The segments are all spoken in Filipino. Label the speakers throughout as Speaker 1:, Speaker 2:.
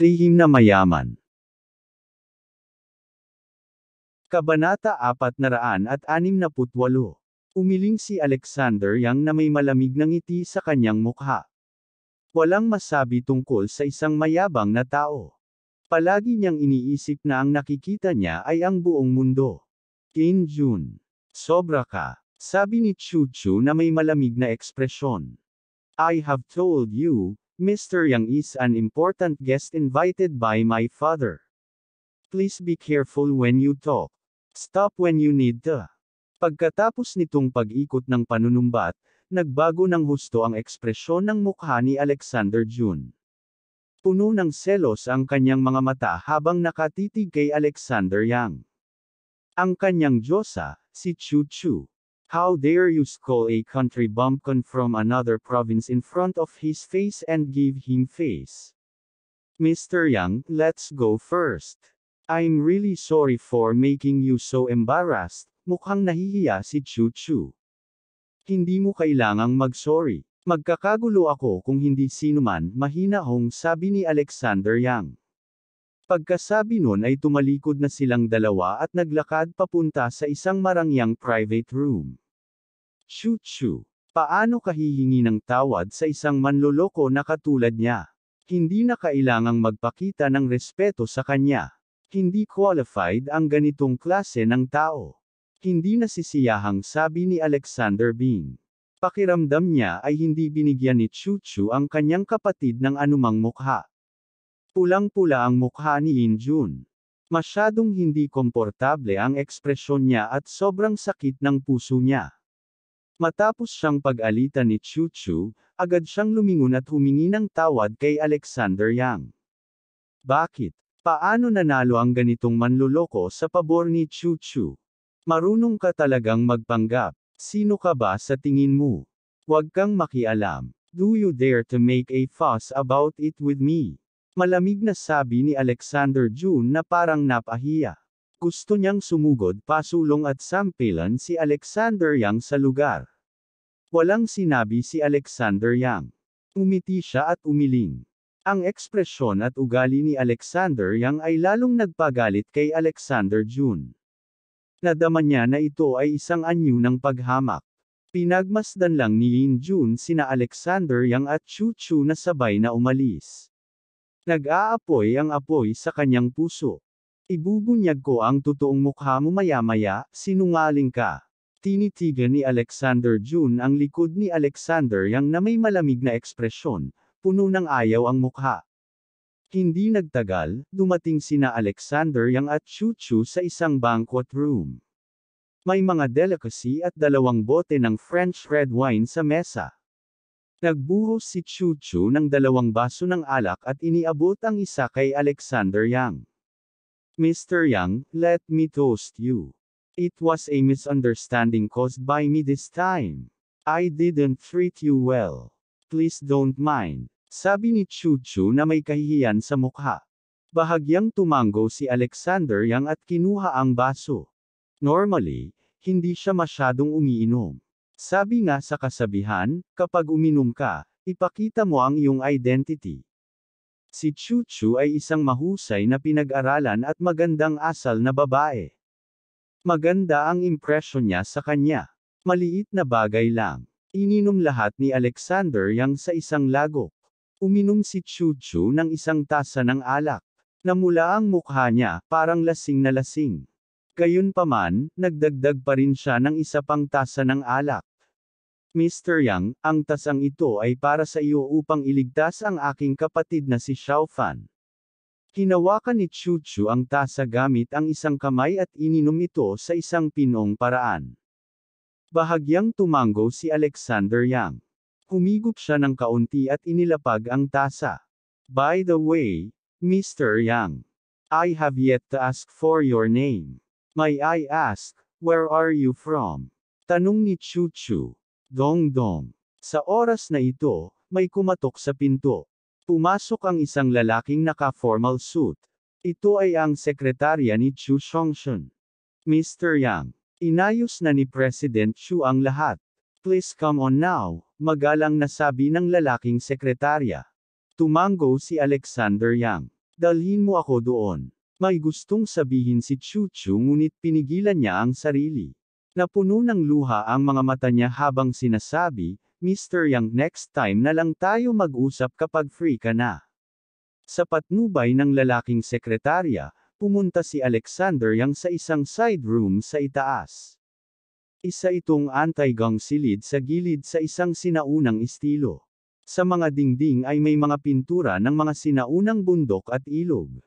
Speaker 1: Lihim na mayaman. Kabanata 468 Umiling si Alexander Yang na may malamig ng ngiti sa kanyang mukha. Walang masabi tungkol sa isang mayabang na tao. Palagi niyang iniisip na ang nakikita niya ay ang buong mundo. Kin Jun. Sobra ka. Sabi ni Chu Chu na may malamig na ekspresyon. I have told you, Mr. Yang is an important guest invited by my father. Please be careful when you talk. Stop when you need to. Pagkatapos nitong pag-ikot ng panunumbat, nagbago ng husto ang ekspresyon ng mukha ni Alexander June. Puno ng selos ang kanyang mga mata habang nakatitig kay Alexander Yang. Ang kanyang diyosa, si Chu Chu, How dare you scold a country bumpkin from another province in front of his face and give him face? Mr. Yang, let's go first. I'm really sorry for making you so embarrassed. Mukhang nahihiya si Chu Chu. Hindi mo kailangang mag-sorry. Magkakagulo ako kung hindi sino man mahina hong sabi ni Alexander Yang. Pagkasabi nun ay tumalikod na silang dalawa at naglakad papunta sa isang marangyang private room. Chuchu, paano kahihingi ng tawad sa isang manloloko na katulad niya? Hindi na kailangang magpakita ng respeto sa kanya. Hindi qualified ang ganitong klase ng tao. Hindi nasisiyahang sabi ni Alexander Bean. Pakiramdam niya ay hindi binigyan ni Chuchu ang kanyang kapatid ng anumang mukha. Pulang-pula ang mukha ni Injun. Masyadong hindi komportable ang ekspresyon niya at sobrang sakit ng puso niya. Matapos siyang pag-alitan ni Chu Chu, agad siyang lumingon at humingi ng tawad kay Alexander Yang. Bakit? Paano nanalo ang ganitong manluloko sa pabor ni Chu Chu? Marunong ka talagang magpanggap. Sino ka ba sa tingin mo? Huwag kang makialam. Do you dare to make a fuss about it with me? Malamig na sabi ni Alexander June na parang napahiya. Gusto niyang sumugod pasulong at sampilan si Alexander Yang sa lugar. Walang sinabi si Alexander Yang. Umiti siya at umiling. Ang ekspresyon at ugali ni Alexander Yang ay lalong nagpagalit kay Alexander June. Nadama niya na ito ay isang anyo ng paghamak. Pinagmasdan lang ni Yin June sina Alexander Yang at Chu Chu na sabay na umalis. Nag-aapoy ang apoy sa kanyang puso. Ibubunyag ko ang totoong mukha mo maya-maya, sinungaling ka. Tinitigan ni Alexander June ang likod ni Alexander yang na may malamig na ekspresyon, puno ng ayaw ang mukha. Hindi nagtagal, dumating sina Alexander yang at Chuchu sa isang banquet room. May mga delicacy at dalawang bote ng French red wine sa mesa. Nagbuhos si Chu Chu ng dalawang baso ng alak at iniabot ang isa kay Alexander Yang. Mr. Yang, let me toast you. It was a misunderstanding caused by me this time. I didn't treat you well. Please don't mind. Sabi ni Chu Chu na may kahihiyan sa mukha. Bahagyang tumango si Alexander Yang at kinuha ang baso. Normally, hindi siya masyadong umiinom. Sabi nga sa kasabihan, kapag uminom ka, ipakita mo ang iyong identity. Si Chu Chu ay isang mahusay na pinag-aralan at magandang asal na babae. Maganda ang impresyon niya sa kanya. Maliit na bagay lang. Ininom lahat ni Alexander yang sa isang lago. Uminom si Chu Chu ng isang tasa ng alak. Namula ang mukha niya, parang lasing na lasing. Gayunpaman, nagdagdag pa rin siya ng isa pang tasa ng alak. Mr. Yang, ang tasang ito ay para sa iyo upang iligtas ang aking kapatid na si Xiao Fan. Hinawakan ni Chu Chu ang tasa gamit ang isang kamay at ininom ito sa isang pinong paraan. Bahagyang tumango si Alexander Yang. Humigop siya ng kaunti at inilapag ang tasa. By the way, Mr. Yang, I have yet to ask for your name. May I ask, where are you from? Tanong ni Chu Chu. Dong dong. Sa oras na ito, may kumatok sa pinto. Pumasok ang isang lalaking naka-formal suit. Ito ay ang sekretarya ni Chu Chongshun. Mr. Yang, inayos na ni President Chu ang lahat. Please come on now, magalang na sabi ng lalaking sekretarya. Tumango si Alexander Yang. Dalhin mo ako doon. May gustong sabihin si Chu Chu ngunit pinigilan niya ang sarili. Napuno ng luha ang mga mata niya habang sinasabi, Mr. Yang next time na lang tayo mag-usap kapag free ka na. Sa patnubay ng lalaking sekretarya, pumunta si Alexander Yang sa isang side room sa itaas. Isa itong anti-gang silid sa gilid sa isang sinaunang estilo. Sa mga dingding ay may mga pintura ng mga sinaunang bundok at ilog.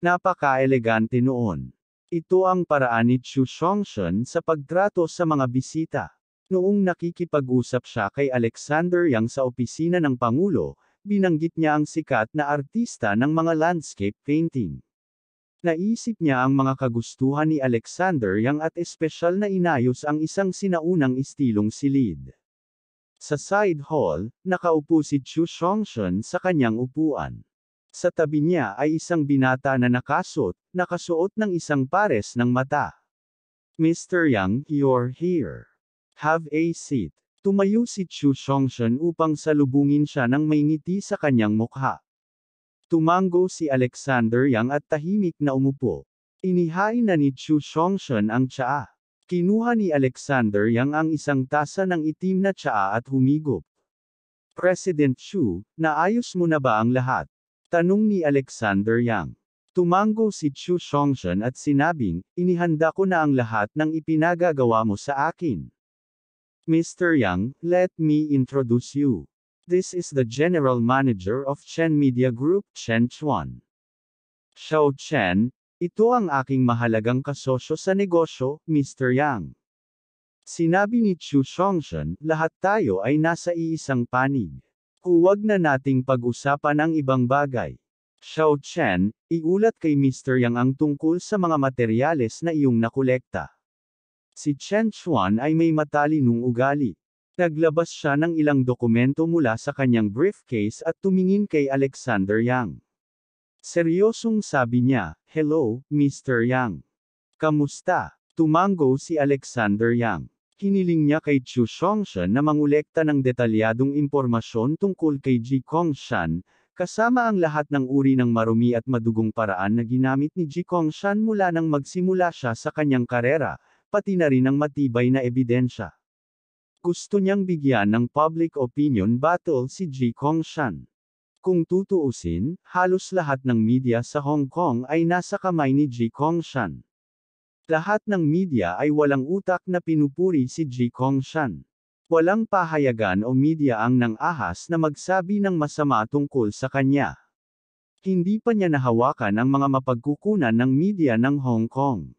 Speaker 1: Napaka-elegante noon. Ito ang paraan ni Chu Songshan sa pagtrato sa mga bisita. Noong nakikipag-usap siya kay Alexander Yang sa opisina ng Pangulo, binanggit niya ang sikat na artista ng mga landscape painting. Naisip niya ang mga kagustuhan ni Alexander Yang at espesyal na inayos ang isang sinaunang istilong silid. Sa side hall, nakaupo si Chu Songshan sa kanyang upuan. Sa tabi niya ay isang binata na nakasot, nakasuot ng isang pares ng mata. Mr. Yang, you're here. Have a seat. Tumayo si Chu Shongshan upang salubungin siya ng may ngiti sa kanyang mukha. Tumango si Alexander Yang at tahimik na umupo. Inihain na ni Chu Shongshan ang tsaa. Kinuha ni Alexander Yang ang isang tasa ng itim na tsaa at humigop. President Chu, naayos mo na ba ang lahat? Tanong ni Alexander Yang. Tumanggo si Chu Songshan at sinabing, inihanda ko na ang lahat ng ipinagagawa mo sa akin. Mr. Yang, let me introduce you. This is the general manager of Chen Media Group Chen Chuan. Xiao Chen, ito ang aking mahalagang kasosyo sa negosyo, Mr. Yang. Sinabi ni Chu Songshan, lahat tayo ay nasa iisang panig. Huwag na nating pag-usapan ang ibang bagay. Xiao Chen, iulat kay Mr. Yang ang tungkol sa mga materyales na iyong nakolekta. Si Chen Chuan ay may matalinong ugali. Naglabas siya ng ilang dokumento mula sa kanyang briefcase at tumingin kay Alexander Yang. Seryosong sabi niya, Hello, Mr. Yang. Kamusta? Tumango si Alexander Yang. Hiniling niya kay Chu Songshan na mangulekta ng detalyadong impormasyon tungkol kay Ji Kongshan, kasama ang lahat ng uri ng marumi at madugong paraan na ginamit ni Ji Kongshan mula nang magsimula siya sa kanyang karera, pati na rin ang matibay na ebidensya. Gusto niyang bigyan ng public opinion battle si Ji Kongshan. Kung tutuusin, halos lahat ng media sa Hong Kong ay nasa kamay ni Ji Kongshan. Lahat ng media ay walang utak na pinupuri si Ji Kongshan. Walang pahayagan o media ang nang ahas na magsabi ng masama tungkol sa kanya. Hindi pa niya nahawakan ang mga mapagkukunan ng media ng Hong Kong.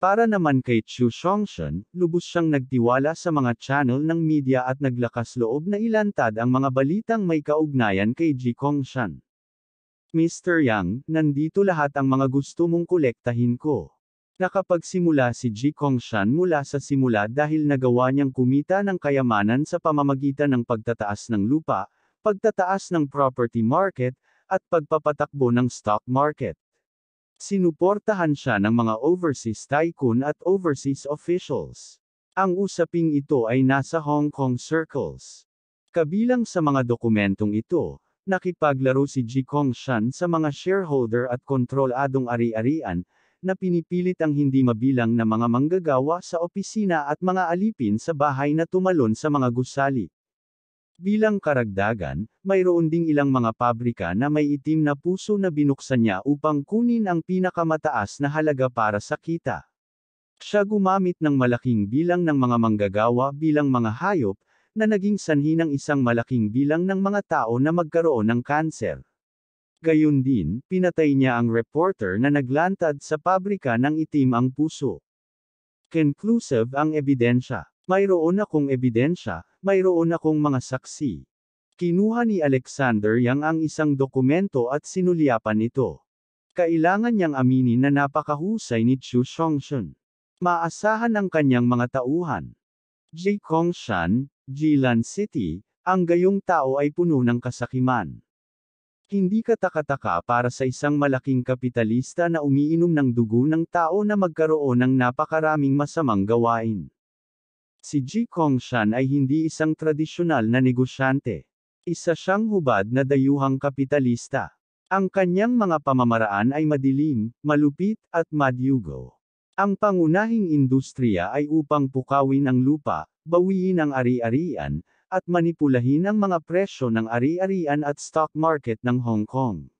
Speaker 1: Para naman kay Chu Shongshan, lubos siyang nagtiwala sa mga channel ng media at naglakas loob na ilantad ang mga balitang may kaugnayan kay Ji Kongshan. Mr. Yang, nandito lahat ang mga gusto mong kolektahin ko. Nakapagsimula si Ji Kongshan mula sa simula dahil nagawa niyang kumita ng kayamanan sa pamamagitan ng pagtataas ng lupa, pagtataas ng property market, at pagpapatakbo ng stock market. Sinuportahan siya ng mga overseas tycoon at overseas officials. Ang usaping ito ay nasa Hong Kong circles. Kabilang sa mga dokumentong ito, nakipaglaro si Ji Kongshan sa mga shareholder at kontroladong ari-arian, na pinipilit ang hindi mabilang na mga manggagawa sa opisina at mga alipin sa bahay na tumalon sa mga gusali. Bilang karagdagan, mayroon ding ilang mga pabrika na may itim na puso na binuksan niya upang kunin ang pinakamataas na halaga para sa kita. Siya gumamit ng malaking bilang ng mga manggagawa bilang mga hayop, na naging sanhi ng isang malaking bilang ng mga tao na magkaroon ng kanser. Gayon din, pinatay niya ang reporter na naglantad sa pabrika ng itim ang puso. Conclusive ang ebidensya. Mayroon akong ebidensya, mayroon akong mga saksi. Kinuha ni Alexander Yang ang isang dokumento at sinulyapan ito. Kailangan niyang aminin na napakahusay ni Chu Shongshun. Maasahan ang kanyang mga tauhan. Ji Kongshan, Jilan City, ang gayong tao ay puno ng kasakiman. Hindi ka takataka para sa isang malaking kapitalista na umiinom ng dugo ng tao na magkaroon ng napakaraming masamang gawain. Si Ji Kongshan ay hindi isang tradisyonal na negosyante. Isa siyang hubad na dayuhang kapitalista. Ang kanyang mga pamamaraan ay madilim, malupit, at madyugo. Ang pangunahing industriya ay upang pukawin ang lupa, bawiin ang ari-arian, at manipulahin ang mga presyo ng ari-arian at stock market ng Hong Kong.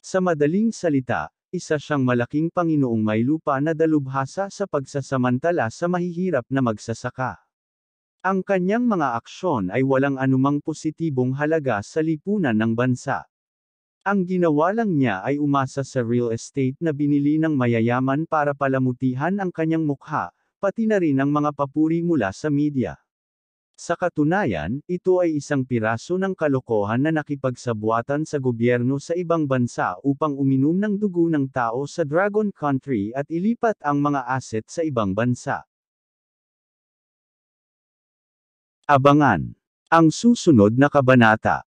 Speaker 1: Sa madaling salita, isa siyang malaking Panginoong may lupa na dalubhasa sa pagsasamantala sa mahihirap na magsasaka. Ang kanyang mga aksyon ay walang anumang positibong halaga sa lipunan ng bansa. Ang ginawa lang niya ay umasa sa real estate na binili ng mayayaman para palamutihan ang kanyang mukha, pati na rin ang mga papuri mula sa media. Sa katunayan, ito ay isang piraso ng kalokohan na nakipagsabuatan sa gobyerno sa ibang bansa upang uminom ng dugo ng tao sa Dragon Country at ilipat ang mga asset sa ibang bansa. Abangan! Ang susunod na kabanata